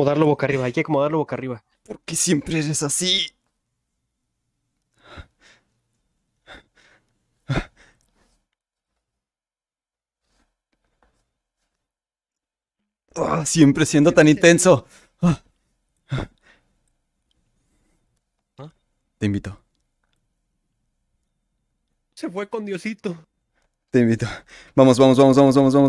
acomodarlo boca arriba, hay que acomodarlo boca arriba. ¿Por qué siempre eres así? Ah, siempre siendo tan intenso. ¿Ah? Te invito. Se fue con Diosito. Te invito. Vamos, vamos, vamos, vamos, vamos, vamos.